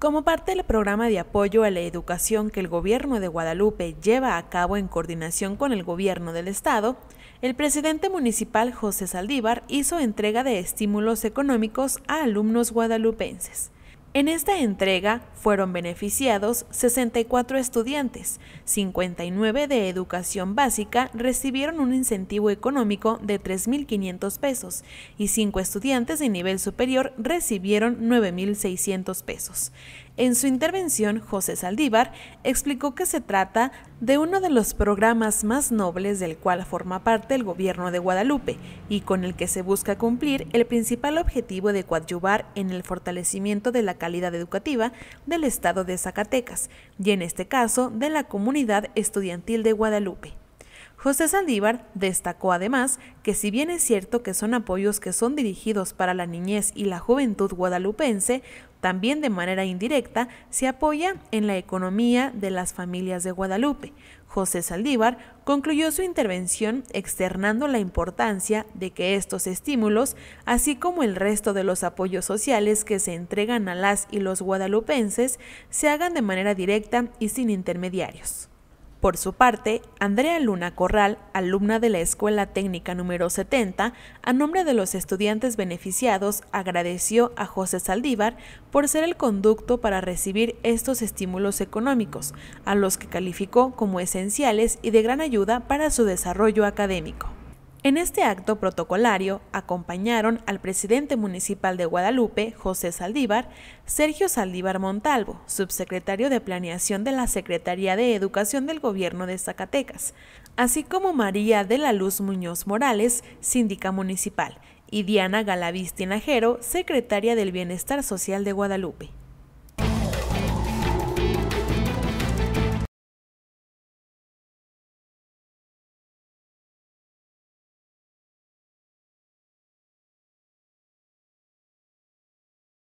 Como parte del programa de apoyo a la educación que el gobierno de Guadalupe lleva a cabo en coordinación con el gobierno del estado, el presidente municipal José Saldívar hizo entrega de estímulos económicos a alumnos guadalupenses. En esta entrega fueron beneficiados 64 estudiantes, 59 de educación básica recibieron un incentivo económico de 3.500 pesos y 5 estudiantes de nivel superior recibieron 9.600 pesos. En su intervención, José Saldívar explicó que se trata de uno de los programas más nobles del cual forma parte el gobierno de Guadalupe y con el que se busca cumplir el principal objetivo de coadyuvar en el fortalecimiento de la calidad educativa del Estado de Zacatecas y en este caso de la comunidad estudiantil de Guadalupe. José Saldívar destacó además que si bien es cierto que son apoyos que son dirigidos para la niñez y la juventud guadalupense, también de manera indirecta se apoya en la economía de las familias de Guadalupe. José Saldívar concluyó su intervención externando la importancia de que estos estímulos, así como el resto de los apoyos sociales que se entregan a las y los guadalupenses, se hagan de manera directa y sin intermediarios. Por su parte, Andrea Luna Corral, alumna de la Escuela Técnica número 70, a nombre de los estudiantes beneficiados, agradeció a José Saldívar por ser el conducto para recibir estos estímulos económicos, a los que calificó como esenciales y de gran ayuda para su desarrollo académico. En este acto protocolario acompañaron al presidente municipal de Guadalupe, José Saldívar, Sergio Saldívar Montalvo, subsecretario de Planeación de la Secretaría de Educación del Gobierno de Zacatecas, así como María de la Luz Muñoz Morales, síndica municipal, y Diana Galavís Tinajero, secretaria del Bienestar Social de Guadalupe.